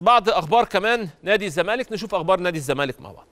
بعض اخبار كمان نادي الزمالك نشوف اخبار نادي الزمالك مع بعض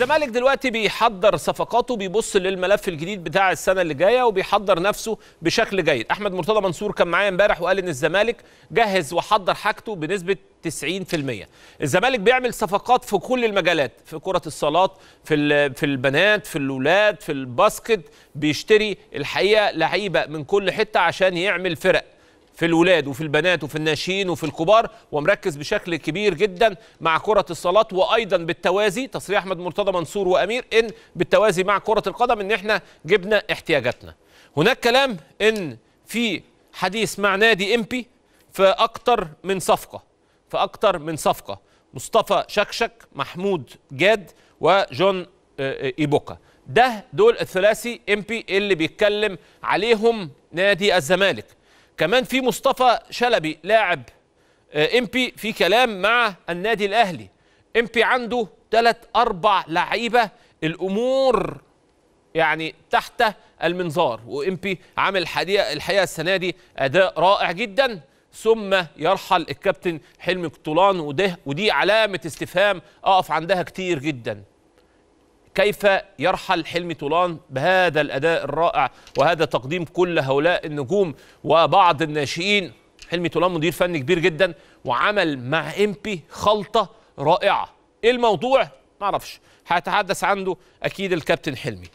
الزمالك دلوقتي بيحضر صفقاته بيبص للملف الجديد بتاع السنه اللي جايه وبيحضر نفسه بشكل جيد احمد مرتضى منصور كان معايا امبارح وقال ان الزمالك جهز وحضر حاجته بنسبه 90% الزمالك بيعمل صفقات في كل المجالات في كرة الصالات في في البنات في الاولاد في الباسكت بيشتري الحقيقه لعيبه من كل حته عشان يعمل فرق في الولاد وفي البنات وفي الناشئين وفي الكبار ومركز بشكل كبير جدا مع كرة الصالات وأيضا بالتوازي تصريح أحمد مرتضى منصور وأمير إن بالتوازي مع كرة القدم إن إحنا جبنا احتياجاتنا هناك كلام إن في حديث مع نادي إمبي في أكتر من صفقة في أكتر من صفقة مصطفى شكشك محمود جاد وجون آه، آه، إيبوكا ده دول الثلاثي إمبي اللي بيتكلم عليهم نادي الزمالك كمان في مصطفى شلبي لاعب امبي آه، في كلام مع النادي الاهلي امبي عنده ثلاث اربع لعيبه الامور يعني تحت المنظار وامبي عامل الحقيقه الحقيقه السنه دي اداء رائع جدا ثم يرحل الكابتن حلمي قطولان وده ودي علامه استفهام اقف عندها كتير جدا كيف يرحل حلمي طولان بهذا الأداء الرائع وهذا تقديم كل هؤلاء النجوم وبعض الناشئين حلمي طولان مدير فني كبير جدا وعمل مع إمبي خلطة رائعة إيه الموضوع؟ معرفش هيتحدث عنه أكيد الكابتن حلمي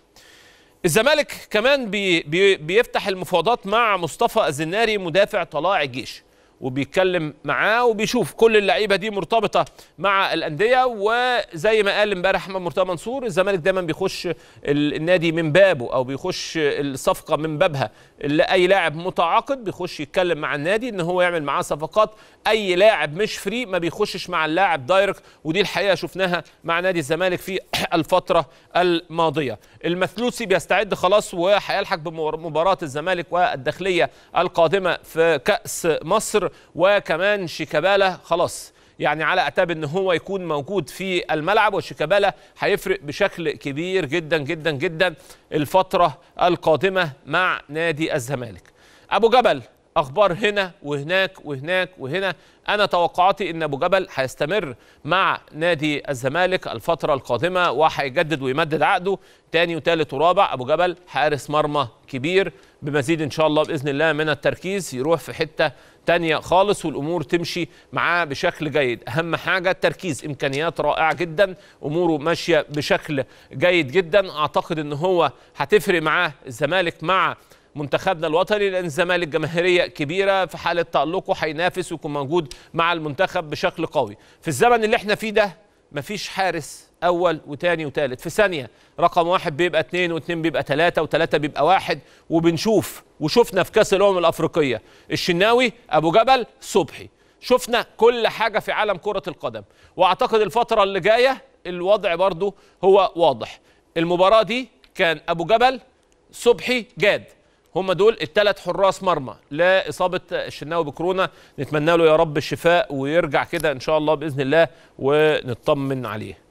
الزمالك كمان بي بي بيفتح المفاوضات مع مصطفى الزناري مدافع طلاع الجيش وبيتكلم معاه وبيشوف كل اللعيبه دي مرتبطه مع الانديه وزي ما قال امبارح احمد مرتضى منصور الزمالك دايما بيخش النادي من بابه او بيخش الصفقه من بابها اي لاعب متعاقد بيخش يتكلم مع النادي ان هو يعمل معاه صفقات اي لاعب مش فري ما بيخشش مع اللاعب دايركت ودي الحقيقه شفناها مع نادي الزمالك في الفتره الماضيه المثلوسي بيستعد خلاص وهيلحق بمباراه الزمالك والداخليه القادمه في كاس مصر وكمان شيكابالا خلاص يعني على اعتاب ان هو يكون موجود في الملعب وشيكابالا هيفرق بشكل كبير جدا جدا جدا الفتره القادمه مع نادي الزمالك ابو جبل اخبار هنا وهناك وهناك وهنا انا توقعاتي ان ابو جبل هيستمر مع نادي الزمالك الفتره القادمه وهيجدد ويمدد عقده تاني وتالت ورابع ابو جبل حارس مرمى كبير بمزيد ان شاء الله باذن الله من التركيز يروح في حته تانية خالص والامور تمشي معاه بشكل جيد اهم حاجه التركيز امكانيات رائعه جدا اموره ماشيه بشكل جيد جدا اعتقد ان هو هتفرق معاه الزمالك مع منتخبنا الوطني لان الزمالك جماهيريه كبيره في حاله تالقه هينافس ويكون موجود مع المنتخب بشكل قوي في الزمن اللي احنا فيه ده مفيش حارس اول وتاني وتالت في ثانيه رقم واحد بيبقى اتنين واتنين بيبقى تلاته وتلاته بيبقى واحد وبنشوف وشفنا في كاس الامم الافريقيه الشناوي ابو جبل صبحي شفنا كل حاجه في عالم كره القدم واعتقد الفتره اللي جايه الوضع برضو هو واضح المباراه دي كان ابو جبل صبحي جاد هم دول الثلاث حراس مرمى لا اصابه الشناوي بكورونا نتمنى له يا رب الشفاء ويرجع كده ان شاء الله باذن الله ونطمن عليه